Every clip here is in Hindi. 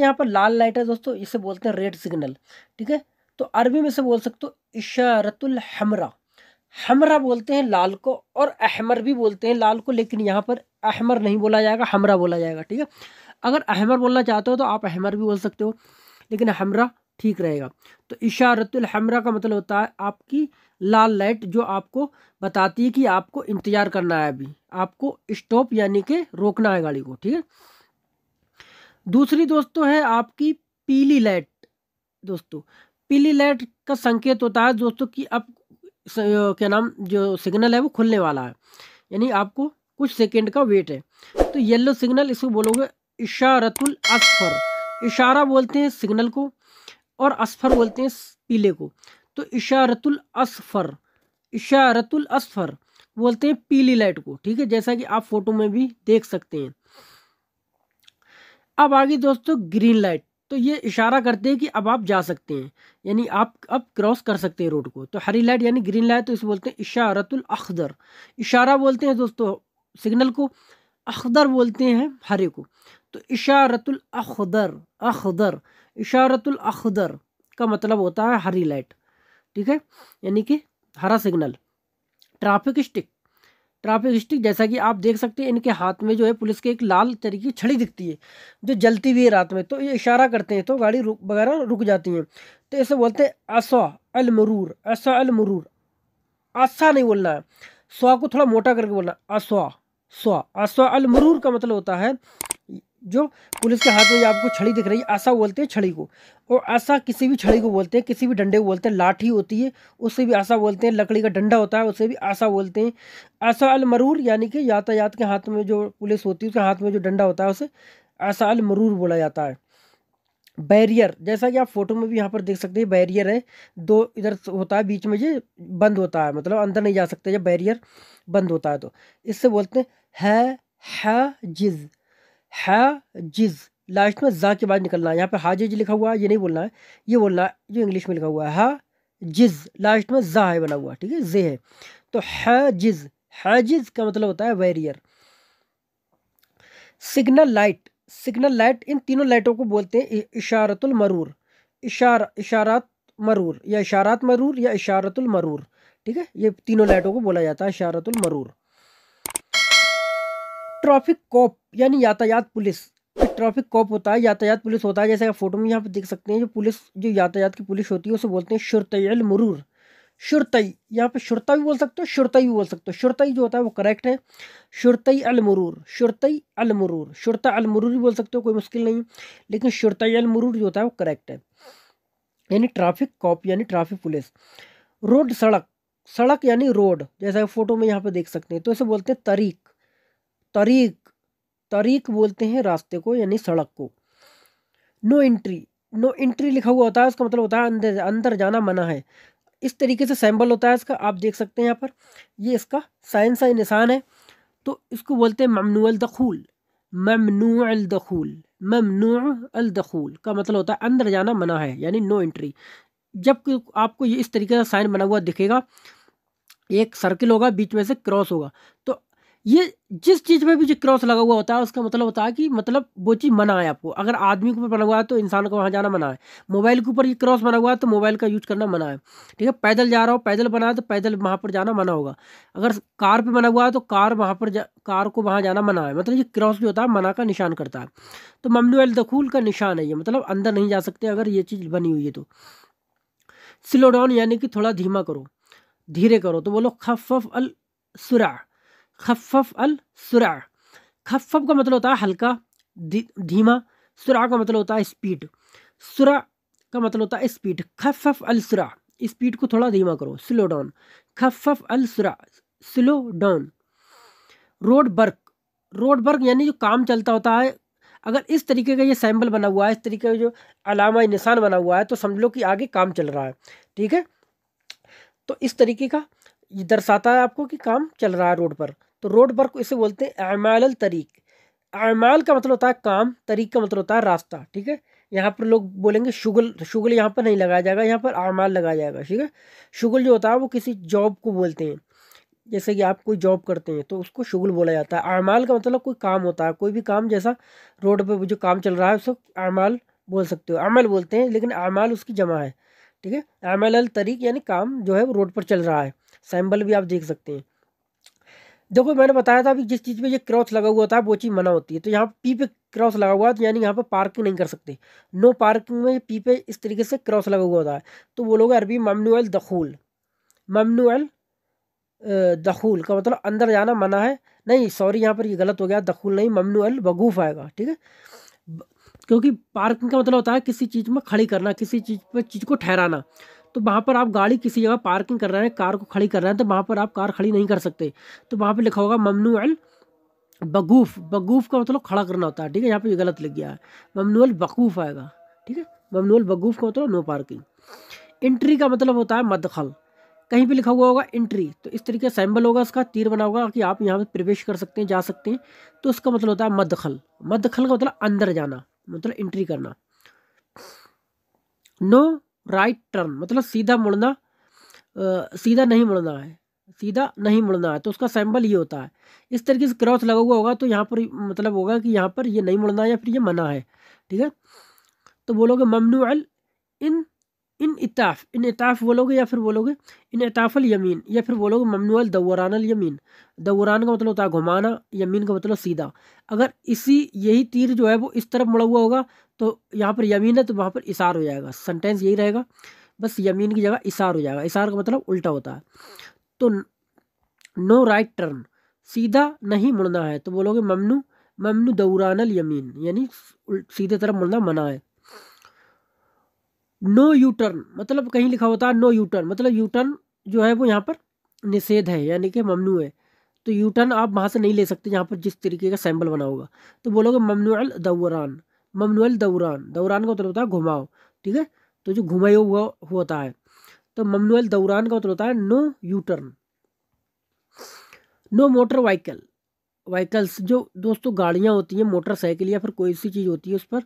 यहाँ पर लाल लाइट है दोस्तों इसे बोलते हैं रेड सिग्नल ठीक है तो अरबी में से बोल सकते हो इशारतुल हमरा हमरा बोलते हैं लाल को और अहमर भी बोलते हैं लाल को लेकिन यहाँ पर अहमर नहीं बोला जाएगा हमरा बोला जाएगा ठीक है अगर अहमर बोलना चाहते हो तो आप अहमर भी बोल सकते हो लेकिन हमरा ठीक रहेगा तो इशारतुल हमरा का मतलब होता है आपकी लाल लाइट जो आपको बताती है कि आपको इंतज़ार करना है अभी आपको स्टॉप यानी कि रोकना है गाड़ी को ठीक है दूसरी दोस्तों है आपकी पीली लाइट दोस्तों पीली लाइट का संकेत होता है दोस्तों कि अब क्या नाम जो सिग्नल है वो खुलने वाला है यानी आपको कुछ सेकेंड का वेट है तो येलो सिग्नल इसको बोलोगे इशारतुल असफर इशारा बोलते हैं सिग्नल को और असफर बोलते हैं पीले को तो इशारतुल असफर इशारतुल असफर बोलते हैं पीली लाइट को ठीक है जैसा कि आप फोटो में भी देख सकते हैं अब आगे दोस्तों ग्रीन लाइट तो ये इशारा करते हैं कि अब आप जा सकते हैं यानी आप अब क्रॉस कर सकते हैं रोड को तो हरी लाइट यानी ग्रीन लाइट तो इसे बोलते हैं इशारतुल अखदर इशारा बोलते हैं दोस्तों सिग्नल को अखदर बोलते हैं हरे को तो इशारतुल अखदर अखदर इशारतुल अखदर का मतलब होता है हरी लाइट ठीक है यानी कि हरा signal traffic stick traffic stick जैसा कि आप देख सकते हैं इनके हाथ में जो है पुलिस के एक लाल तरीके की छड़ी दिखती है जो जलती हुई है रात में तो ये इशारा करते हैं तो गाड़ी रुक वगैरह रुक जाती हैं तो ऐसे बोलते हैं असा अलमरूर असा अलमरूर आसा नहीं बोलना है स्वा को थोड़ा मोटा करके बोलना असवा स्वा असवा अलमरूर का मतलब होता है जो पुलिस के हाथ में आपको छड़ी दिख रही है आशा बोलते हैं छड़ी को और आशा किसी भी छड़ी को बोलते हैं किसी भी डंडे को बोलते हैं लाठी होती है उसे भी आशा बोलते हैं लकड़ी का डंडा होता है उसे भी आशा बोलते हैं आशा अल मरूर यानी कि यातायात के हाथ में जो पुलिस होती है उसके हाथ में जो डंडा होता है उसे आशा अल मरूर बोला जाता है बैरियर जैसा कि आप फोटो में भी यहाँ पर देख सकते हैं बैरियर है दो इधर होता है बीच में ये बंद होता है मतलब अंदर नहीं जा सकते जब बैरियर बंद होता है तो इससे बोलते हैं है है जिज़ जिज लास्ट में जा के बाद निकलना है यहाँ पर हाजिज लिखा हुआ है ये नहीं बोलना है ये बोलना है जो इंग्लिश में लिखा हुआ है हा जिज लास्ट में जा है बना हुआ ठीक है जे है तो है जिज है जिज का मतलब होता है वैरियर सिग्नल लाइट सिग्नल लाइट इन तीनों लाइटों को बोलते हैं इशारतुल मरूर इशार इशारात मरूर या इशारात मरूर या इशारतुल मरूर ठीक है ये तीनों लाइटों को बोला जाता है इशारतुल मरूर ट्रैफिक कॉप यानी यातायात पुलिस ट्रैफिक कॉप होता है यातायात पुलिस होता है जैसे आप फोटो में यहाँ पे देख सकते हैं जो पुलिस जो यातायात की पुलिस होती है उसे बोलते हैं शुरतल मरूर शुरतई यहाँ पे शुरता भी बोल सकते हो शुरतई भी बोल सकते हो शुरतई जो होता है वो करेक्ट है शुरतई अलमरूर शुरतई अलमरूर शुरता अलमरूर भी बोल सकते हो कोई मुश्किल नहीं लेकिन शुरतई अलमरूर जो होता है वो करेक्ट है यानी ट्रैफिक कॉप यानी ट्रैफिक पुलिस रोड सड़क सड़क यानी रोड जैसा फोटो में यहाँ पे देख सकते हैं तो इसे बोलते हैं तरीक तरीक तरीक बोलते हैं रास्ते को यानी सड़क को नो एंट्री नो एंट्री लिखा हुआ होता है उसका मतलब होता है अंदर अंदर जाना मना है इस तरीके से सैम्बल होता है इसका आप देख सकते हैं यहाँ पर ये इसका साइंस सा निशान है तो इसको बोलते हैं ममनूल दखूल ममनू अलदखूल ममनू अलदखूल का मतलब होता है अंदर जाना मना है यानी नो एंट्री जब आपको ये इस तरीके का साइन बना हुआ दिखेगा एक सर्किल होगा बीच में से क्रॉस होगा तो ये जिस चीज़ में भी जो क्रॉस लगा हुआ होता है उसका मतलब होता है कि मतलब वो चीज़ मना है आपको अगर आदमी के ऊपर बना हुआ है तो इंसान को वहाँ जाना मना है मोबाइल के ऊपर ये क्रॉस बना हुआ है तो मोबाइल का यूज करना मना है ठीक है पैदल जा रहा हो पैदल बना है तो पैदल वहां पर जाना मना होगा अगर कार पर बना हुआ है तो कार वहां पर कार को वहाँ जाना मना है मतलब ये क्रॉस जो होता है मना का निशान करता है तो ममनूल दखूल का निशान है ये मतलब अंदर नहीं जा सकते अगर ये चीज़ बनी हुई है तो स्लो डाउन यानी कि थोड़ा धीमा करो धीरे करो तो बोलो खफ अल सुरा खफफ अल सुरा खफफ का मतलब होता है हल्का धीमा सुरा का मतलब होता है स्पीड सुरा का मतलब होता है स्पीड खफफ अल सुरा स्पीड को थोड़ा धीमा करो स्लो डाउन खफफ अल सुरा slow down road work road work यानी जो काम चलता होता है अगर इस तरीके का ये सैम्बल बना हुआ है इस तरीके का जो अलामा निशान बना हुआ है तो समझ लो कि आगे काम चल रहा है ठीक है तो इस तरीके का ये दर्शाता है आपको कि काम चल रहा है रोड पर तो रोड वर्क इसे बोलते हैं अमाल तरीक अमाल का मतलब होता है काम तरीक का मतलब होता है रास्ता ठीक है यहाँ पर लोग बोलेंगे शुगल शुगल यहाँ पर नहीं लगाया जाएगा यहाँ पर अमाल लगाया जाएगा ठीक है शुगल जो होता है वो किसी जॉब को बोलते हैं जैसे कि आप कोई जॉब करते हैं तो उसको शुगल बोला जाता है अमाल का मतलब कोई काम होता है कोई भी काम जैसा रोड पर जो काम चल रहा है उसको अमाल बोल सकते हो अमल बोलते हैं लेकिन अमाल उसकी जमा है ठीक है अमल अल तरीक यानी काम जो है वो रोड पर चल रहा है सैम्बल भी आप देख सकते हैं देखो मैंने बताया था अभी जिस चीज़ पे ये क्रॉस लगा हुआ था वो चीज़ मना होती है तो यहाँ पी पे क्रॉस लगा हुआ है तो यानी यहाँ पर पार्किंग नहीं कर सकते नो पार्किंग में पी पे इस तरीके से क्रॉस लगा हुआ था तो वो लोग अरबी ममनूल दखूल ममनूल दखूल का मतलब अंदर जाना मना है नहीं सॉरी यहाँ पर ये गलत हो गया दखूल नहीं ममनूल बगूफ आएगा ठीक है क्योंकि पार्किंग का मतलब होता है किसी चीज़ में खड़ी करना किसी चीज़ पर चीज़ को ठहराना तो वहाँ पर आप गाड़ी किसी जगह पार्किंग कर रहे हैं कार को खड़ी कर रहे हैं तो वहाँ पर आप कार खड़ी नहीं कर सकते तो वहाँ पर लिखा होगा ममनू अल बगूफ बगूफ का मतलब खड़ा करना होता है ठीक है यहाँ पर ये गलत लिख गया है ममनूअल बकूफ आएगा ठीक है ममनूअल बगूफ का मतलब नो पार्किंग एंट्री का मतलब होता है मदखल कहीं पे लिखा हुआ होगा एंट्री तो इस तरीके का सैम्बल होगा इसका तीर बना होगा कि आप यहाँ पर प्रवेश कर सकते हैं जा सकते हैं तो उसका मतलब होता है मदखल मदखल का मतलब अंदर जाना मतलब एंट्री करना नो राइट टर्न मतलब सीधा मुड़ना आ, सीधा नहीं मुड़ना है सीधा नहीं मुड़ना है तो उसका सैम्बल ये होता है इस तरीके से क्रॉस लगा हुआ होगा तो यहाँ पर मतलब होगा कि यहाँ पर ये नहीं मुड़ना है या फिर ये मना है ठीक है तो बोलोगे ममनू अल इन इन इताफ़ इन इताफ़ बोलोगे या फिर बोलोगे इन इताफ़ल यमीन या फिर बोलोगे अल दौरान यमीन दौरान का मतलब होता है घुमाना यमीन का मतलब सीधा अगर इसी यही तीर जो है वो इस तरफ मुड़ा हुआ होगा तो यहाँ पर यमीन है तो वहाँ पर इशार हो जाएगा सेंटेंस यही रहेगा बस यमीन की जगह इशार हो जाएगा इशार का मतलब उल्टा होता है तो नो राइट टर्न सीधा नहीं मुड़ना है तो बोलोगे ममनू ममनू दौरानल यमीन यानी सीधे तरफ मुड़ना मना है नो यू टर्न मतलब कहीं लिखा होता है नो यू टर्न मतलब यू टर्न जो है वो यहाँ पर निषेध है यानी कि ममनू है तो यू टर्न आप वहाँ से नहीं ले सकते यहाँ पर जिस तरीके का सैम्बल बना होगा तो बोलोगे ममनू अल दौरान ममनुअल दौरान दौरान का उत्तर मतलब होता है घुमाओ ठीक है तो जो घुमाओ हुआ होता है तो ममनुअल दौरान का उत्तर मतलब होता है no U turn no motor vehicle vehicles जो दोस्तों गाड़ियाँ होती हैं मोटरसाइकिल या फिर कोई सी चीज़ होती है उस पर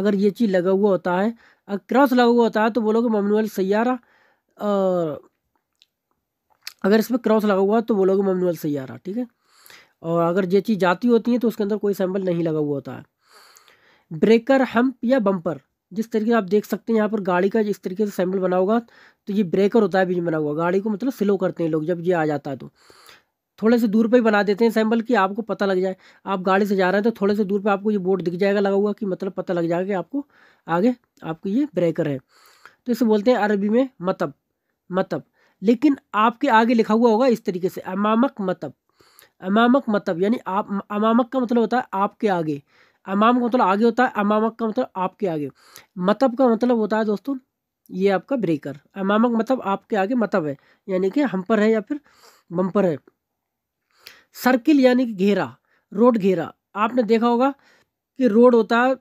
अगर ये चीज़ लगा हुआ होता है अगर क्रॉस लगा हुआ होता है तो बोलोगे ममनुअल सैारा अगर इस पर क्रॉस लगा हुआ है तो बोलोगे ममनुअल सैारा ठीक है और अगर ये चीज़ जाती होती है तो उसके अंदर कोई सैम्बल नहीं लगा हुआ होता है ब्रेकर हम्प या बम्पर जिस तरीके से आप देख सकते हैं यहाँ पर गाड़ी का जिस तरीके से सैम्पल बना होगा तो ये ब्रेकर होता है बीच में बना हुआ गाड़ी को मतलब स्लो करते हैं लोग जब ये आ जाता है तो थोड़े से दूर पर ही बना देते हैं सैम्पल कि आपको पता लग जाए आप गाड़ी से जा रहे हैं तो थोड़े से दूर पर आपको ये बोर्ड दिख जाएगा लगा हुआ कि मतलब पता लग जाएगा कि आपको आगे आपको ये ब्रेकर है तो इसे बोलते हैं अरबी में मतब मतब लेकिन आपके आगे लिखा हुआ होगा इस तरीके से अमामक मतब अमामक मतब यानी आप अमामक का मतलब होता है आपके आगे अमाम का मतलब आगे होता है अमामक का मतलब आपके आगे मतब का मतलब होता है दोस्तों ये आपका ब्रेकर अमामक मतलब आपके आगे मतब है यानी कि हम पर है या फिर बम्पर है सर्किल यानी कि घेरा रोड घेरा आपने देखा होगा कि रोड होता है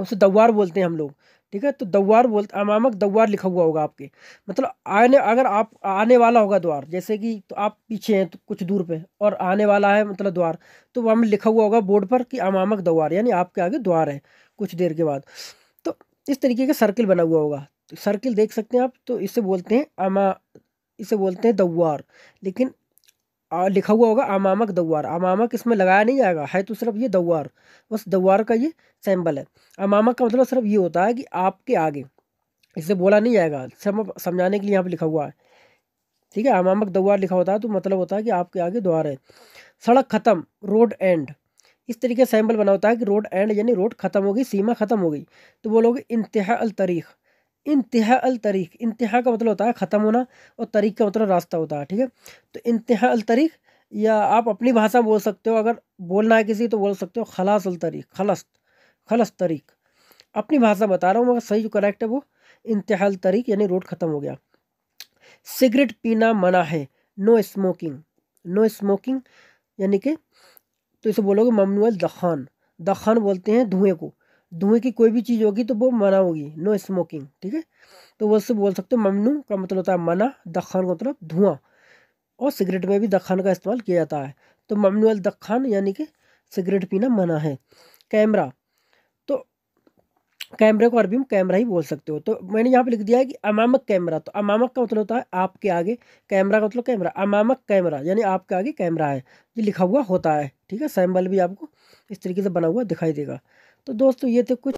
उसे दवार बोलते हैं हम लोग ठीक है तो दौवार बोल अमामक दौवार लिखा हुआ होगा आपके मतलब आने अगर आप आने वाला होगा द्वार जैसे कि तो आप पीछे हैं तो कुछ दूर पे और आने वाला है मतलब द्वार तो वहाँ में लिखा हुआ होगा बोर्ड पर कि अमामक दवार यानी आपके आगे द्वार है कुछ देर के बाद तो इस तरीके का सर्किल बना हुआ होगा तो सर्किल देख सकते हैं आप तो इसे बोलते हैं अमा इसे बोलते हैं दौवार लेकिन आ, लिखा हुआ होगा अमामक दवार अमामक इसमें लगाया नहीं जाएगा है तो सिर्फ ये दवार बस दवार का ये सैम्पल है अमामक का मतलब सिर्फ ये होता है कि आपके आगे इसे बोला नहीं जाएगा सिर्फ समझाने के लिए यहाँ पर लिखा हुआ है ठीक है अमामक दवार लिखा होता है तो मतलब होता है कि आपके आगे द्वार है सड़क ख़त्म रोड एंड इस तरीके से बना होता है कि रोड एंड यानी रोड ख़त्म हो गई सीमा ख़त्म हो गई तो बोलोगे इंतहा अल तरीक़ इंतहा अल तरीक इंतहा का मतलब होता है ख़त्म होना और तरीक का मतलब रास्ता होता है ठीक है तो इंतहा अल तरीक या आप अपनी भाषा बोल सकते हो अगर बोलना है किसी तो बोल सकते हो खलास अल तरीक खलस खलस तरीक अपनी भाषा बता रहा हूँ मगर सही जो करेक्ट है वो इंतहा अल तरीक यानी रोड ख़त्म हो गया सिगरेट पीना मना है नो स्मोकिंग नो स्मोकिंग यानी कि तो इसे बोलोगे ममनूल दखान दखान बोलते हैं धुएँ को धुएं की कोई भी चीज़ होगी तो वो मना होगी नो स्मोकिंग ठीक है तो वो उससे बोल सकते हो ममनू का मतलब होता है मना दखान का मतलब धुआं और सिगरेट में भी दखान का इस्तेमाल किया जाता है तो ममनू अल दखान यानी कि सिगरेट पीना मना है कैमरा तो कैमरे को अरबी में कैमरा ही बोल सकते हो तो मैंने यहाँ पे लिख दिया है कि अमामक कैमरा तो अमामक का मतलब होता है आपके आगे कैमरा का मतलब कैमरा अमामक कैमरा यानी आपके आगे कैमरा है ये लिखा हुआ होता है ठीक है सैम्बल भी आपको इस तरीके से बना हुआ दिखाई देगा तो दोस्तों ये थे कुछ